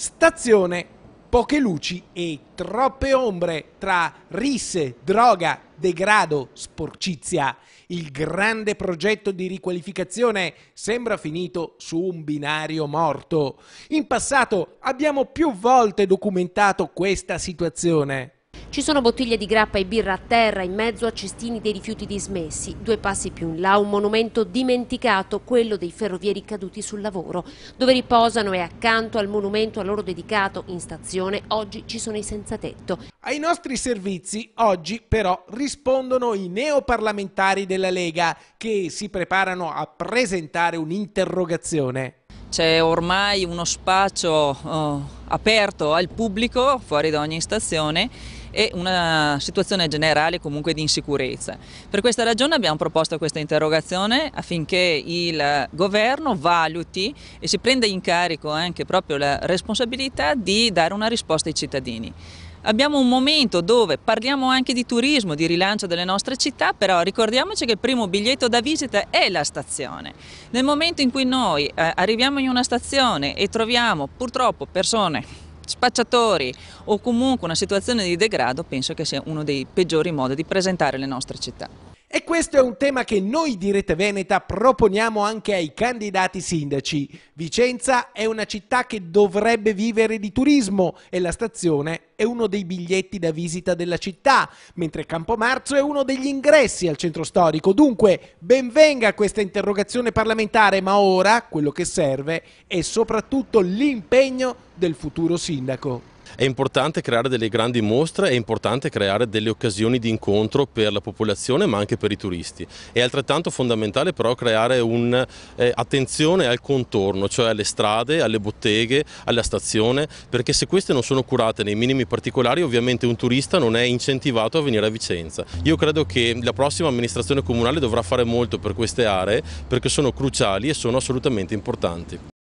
Stazione, poche luci e troppe ombre tra risse, droga, degrado, sporcizia. Il grande progetto di riqualificazione sembra finito su un binario morto. In passato abbiamo più volte documentato questa situazione. Ci sono bottiglie di grappa e birra a terra in mezzo a cestini dei rifiuti dismessi. Due passi più in là un monumento dimenticato, quello dei ferrovieri caduti sul lavoro, dove riposano e accanto al monumento a loro dedicato in stazione oggi ci sono i senza tetto. Ai nostri servizi oggi però rispondono i neoparlamentari della Lega che si preparano a presentare un'interrogazione. C'è ormai uno spazio oh, eh, aperto al pubblico fuori da ogni stazione e una situazione generale comunque di insicurezza. Per questa ragione abbiamo proposto questa interrogazione affinché il governo valuti e si prenda in carico anche proprio la responsabilità di dare una risposta ai cittadini. Abbiamo un momento dove parliamo anche di turismo, di rilancio delle nostre città, però ricordiamoci che il primo biglietto da visita è la stazione. Nel momento in cui noi eh, arriviamo in una stazione e troviamo purtroppo persone spacciatori o comunque una situazione di degrado, penso che sia uno dei peggiori modi di presentare le nostre città. E questo è un tema che noi di Rete Veneta proponiamo anche ai candidati sindaci. Vicenza è una città che dovrebbe vivere di turismo e la stazione è uno dei biglietti da visita della città, mentre Campomarzo è uno degli ingressi al centro storico. Dunque, benvenga questa interrogazione parlamentare, ma ora quello che serve è soprattutto l'impegno del futuro sindaco. È importante creare delle grandi mostre, è importante creare delle occasioni di incontro per la popolazione ma anche per i turisti. È altrettanto fondamentale però creare un'attenzione eh, al contorno, cioè alle strade, alle botteghe, alla stazione, perché se queste non sono curate nei minimi particolari ovviamente un turista non è incentivato a venire a Vicenza. Io credo che la prossima amministrazione comunale dovrà fare molto per queste aree perché sono cruciali e sono assolutamente importanti.